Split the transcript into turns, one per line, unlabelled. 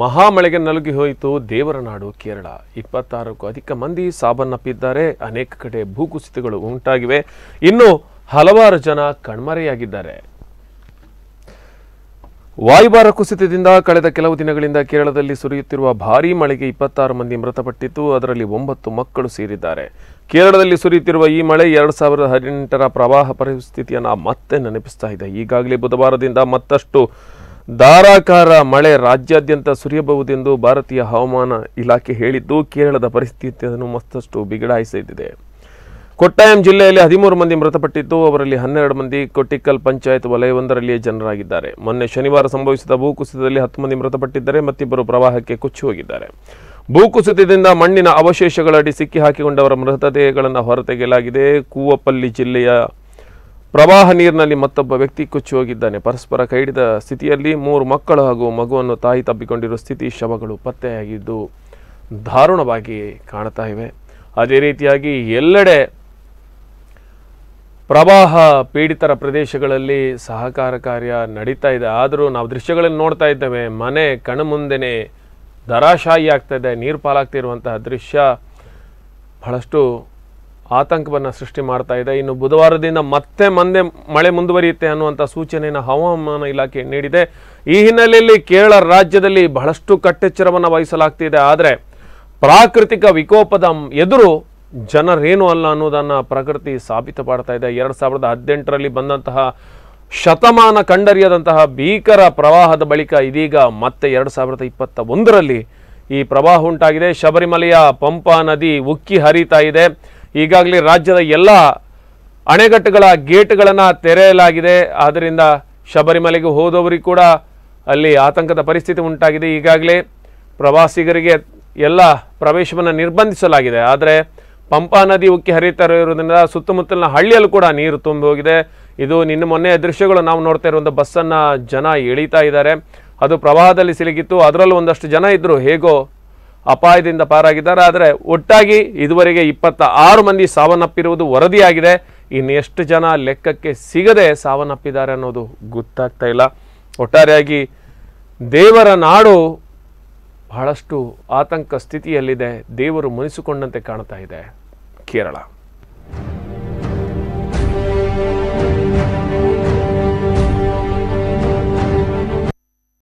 ಮಹಾಮಳೆಗೆ ನಲುಗಿ ಹೋಯಿತು ದೇವರನಾಡು ನಾಡು ಕೇರಳ ಇಪ್ಪತ್ತಾರಕ್ಕೂ ಅಧಿಕ ಮಂದಿ ಸಾವನ್ನಪ್ಪಿದ್ದಾರೆ ಅನೇಕ ಕಡೆ ಭೂಕುಸಿತಗಳು ಉಂಟಾಗಿವೆ ಇನ್ನು ಹಲವಾರು ಜನ ಕಣ್ಮರೆಯಾಗಿದ್ದಾರೆ ವಾಯುಭಾರ ಕುಸಿತದಿಂದ ಕಳೆದ ಕೆಲವು ದಿನಗಳಿಂದ ಕೇರಳದಲ್ಲಿ ಸುರಿಯುತ್ತಿರುವ ಭಾರೀ ಮಳೆಗೆ ಇಪ್ಪತ್ತಾರು ಮಂದಿ ಮೃತಪಟ್ಟಿದ್ದು ಅದರಲ್ಲಿ ಒಂಬತ್ತು ಮಕ್ಕಳು ಸೇರಿದ್ದಾರೆ ಕೇರಳದಲ್ಲಿ ಸುರಿಯುತ್ತಿರುವ ಈ ಮಳೆ ಎರಡು ಸಾವಿರದ ಹದಿನೆಂಟರ ಪ್ರವಾಹ ಪರಿಸ್ಥಿತಿಯನ್ನು ಮತ್ತೆ ನೆನಪಿಸ್ತಾ ಇದೆ ಈಗಾಗಲೇ ಬುಧವಾರದಿಂದ ಮತ್ತಷ್ಟು ಧಾರಾಕಾರ ಮಳೆ ರಾಜ್ಯಾದ್ಯಂತ ಸುರಿಯಬಹುದೆಂದು ಭಾರತೀಯ ಹವಾಮಾನ ಇಲಾಖೆ ಹೇಳಿದ್ದು ಕೇರಳದ ಪರಿಸ್ಥಿತಿಯನ್ನು ಮತ್ತಷ್ಟು ಬಿಗಡಾಯಿಸಿದೆ ಕೊಟ್ಟಾಯಂ ಜಿಲ್ಲೆಯಲ್ಲಿ ಹದಿಮೂರು ಮಂದಿ ಮೃತಪಟ್ಟಿದ್ದು ಅವರಲ್ಲಿ ಹನ್ನೆರಡು ಮಂದಿ ಕೊಟ್ಟಿಕ್ಕಲ್ ಪಂಚಾಯತ್ ವಲಯವೊಂದರಲ್ಲಿಯೇ ಜನರಾಗಿದ್ದಾರೆ ಮೊನ್ನೆ ಶನಿವಾರ ಸಂಭವಿಸಿದ ಭೂಕುಸಿತದಲ್ಲಿ ಹತ್ತು ಮಂದಿ ಮೃತಪಟ್ಟಿದ್ದರೆ ಮತ್ತಿಬ್ಬರು ಪ್ರವಾಹಕ್ಕೆ ಕೊಚ್ಚಿ ಹೋಗಿದ್ದಾರೆ ಭೂಕುಸಿತದಿಂದ ಮಣ್ಣಿನ ಅವಶೇಷಗಳಡಿ ಸಿಕ್ಕಿ ಹಾಕಿಕೊಂಡವರ ಮೃತದೇಹಗಳನ್ನು ಹೊರತೆಗೆಯಲಾಗಿದೆ ಕೂವಪಲ್ಲಿ ಜಿಲ್ಲೆಯ ಪ್ರವಾಹ ನೀರಿನಲ್ಲಿ ಮತ್ತೊಬ್ಬ ವ್ಯಕ್ತಿ ಕೊಚ್ಚಿ ಹೋಗಿದ್ದಾನೆ ಪರಸ್ಪರ ಕೈಡಿದ ಸ್ಥಿತಿಯಲ್ಲಿ ಮೂರು ಮಕ್ಕಳು ಹಾಗೂ ಮಗುವನ್ನು ತಾಯಿ ತಬ್ಬಿಕೊಂಡಿರುವ ಸ್ಥಿತಿ ಶವಗಳು ಪತ್ತೆಯಾಗಿದ್ದು ದಾರುಣವಾಗಿ ಕಾಣ್ತಾ ಇವೆ ಅದೇ ರೀತಿಯಾಗಿ ಎಲ್ಲೆಡೆ ಪ್ರವಾಹ ಪೀಡಿತರ ಪ್ರದೇಶಗಳಲ್ಲಿ ಸಹಕಾರ ಕಾರ್ಯ ನಡೀತಾ ಇದೆ ಆದರೂ ನಾವು ದೃಶ್ಯಗಳನ್ನು ನೋಡ್ತಾ ಇದ್ದೇವೆ ಮನೆ ಕಣ್ಮುಂದೆನೇ ಧರಾಶಾಯಿ ಆಗ್ತಾ ಇದೆ ನೀರು ಪಾಲಾಗ್ತಿರುವಂತಹ ದೃಶ್ಯ ಬಹಳಷ್ಟು ಆತಂಕವನ್ನು ಸೃಷ್ಟಿ ಮಾಡ್ತಾ ಇದೆ ಇನ್ನು ಬುಧವಾರದಿಂದ ಮತ್ತೆ ಮಂದೆ ಮಳೆ ಮುಂದುವರಿಯುತ್ತೆ ಅನ್ನುವಂಥ ಸೂಚನೆಯನ್ನು ಹವಾಮಾನ ಇಲಾಖೆ ನೀಡಿದೆ ಈ ಹಿನ್ನೆಲೆಯಲ್ಲಿ ಕೇರಳ ರಾಜ್ಯದಲ್ಲಿ ಬಹಳಷ್ಟು ಕಟ್ಟೆಚ್ಚರವನ್ನು ವಹಿಸಲಾಗ್ತಿದೆ ಆದರೆ ಪ್ರಾಕೃತಿಕ ವಿಕೋಪದ ಎದುರು ಜನರೇನು ಅಲ್ಲ ಅನ್ನೋದನ್ನು ಪ್ರಕೃತಿ ಸಾಬೀತು ಮಾಡ್ತಾ ಇದೆ ಎರಡು ಸಾವಿರದ ಹದಿನೆಂಟರಲ್ಲಿ ಬಂದಂತಹ ಶತಮಾನ ಕಂಡರಿಯದಂತಹ ಭೀಕರ ಪ್ರವಾಹದ ಬಳಿಕ ಇದೀಗ ಮತ್ತೆ ಎರಡು ಸಾವಿರದ ಇಪ್ಪತ್ತ ಒಂದರಲ್ಲಿ ಈ ಪ್ರವಾಹ ಉಂಟಾಗಿದೆ ಶಬರಿಮಲೆಯ ಪಂಪಾ ನದಿ ಉಕ್ಕಿ ಹರಿತಾ ಇದೆ ಈಗಾಗಲೇ ರಾಜ್ಯದ ಎಲ್ಲ ಅಣೆಕಟ್ಟುಗಳ ಗೇಟ್ಗಳನ್ನು ತೆರೆಯಲಾಗಿದೆ ಆದ್ದರಿಂದ ಶಬರಿಮಲೆಗೆ ಹೋದವರಿಗೆ ಕೂಡ ಅಲ್ಲಿ ಆತಂಕದ ಪರಿಸ್ಥಿತಿ ಉಂಟಾಗಿದೆ ಈಗಾಗಲೇ ಪ್ರವಾಸಿಗರಿಗೆ ಎಲ್ಲ ಪ್ರವೇಶವನ್ನು ನಿರ್ಬಂಧಿಸಲಾಗಿದೆ ಆದರೆ ಪಂಪಾ ನದಿ ಉಕ್ಕಿ ಹರಿತಾ ಇರೋದ್ರಿಂದ ಸುತ್ತಮುತ್ತಲಿನ ಹಳ್ಳಿಯಲ್ಲೂ ಕೂಡ ನೀರು ತುಂಬಿ ಹೋಗಿದೆ ಇದು ನಿನ್ನ ಮೊನ್ನೆಯ ದೃಶ್ಯಗಳು ನಾವು ನೋಡ್ತಾ ಇರುವಂಥ ಬಸ್ಸನ್ನು ಜನ ಎಳೀತಾ ಇದ್ದಾರೆ ಅದು ಪ್ರವಾಹದಲ್ಲಿ ಸಿಲುಕಿತ್ತು ಅದರಲ್ಲೂ ಒಂದಷ್ಟು ಜನ ಇದ್ದರು ಹೇಗೋ ಅಪಾಯದಿಂದ ಪಾರಾಗಿದ್ದಾರೆ ಆದರೆ ಒಟ್ಟಾಗಿ ಇದುವರೆಗೆ ಇಪ್ಪತ್ತ ಆರು ಮಂದಿ ಸಾವನ್ನಪ್ಪಿರುವುದು ವರದಿಯಾಗಿದೆ ಇನ್ನೆಷ್ಟು ಜನ ಲೆಕ್ಕಕ್ಕೆ ಸಿಗದೆ ಸಾವನ್ನಪ್ಪಿದ್ದಾರೆ ಅನ್ನೋದು ಗೊತ್ತಾಗ್ತಾ ಇಲ್ಲ ಒಟ್ಟಾರೆಯಾಗಿ ದೇವರ ನಾಡು ಬಹಳಷ್ಟು ಆತಂಕ ಸ್ಥಿತಿಯಲ್ಲಿದೆ ದೇವರು ಮುನಿಸಿಕೊಂಡಂತೆ ಕಾಣ್ತಾ ಇದೆ ಕೇರಳ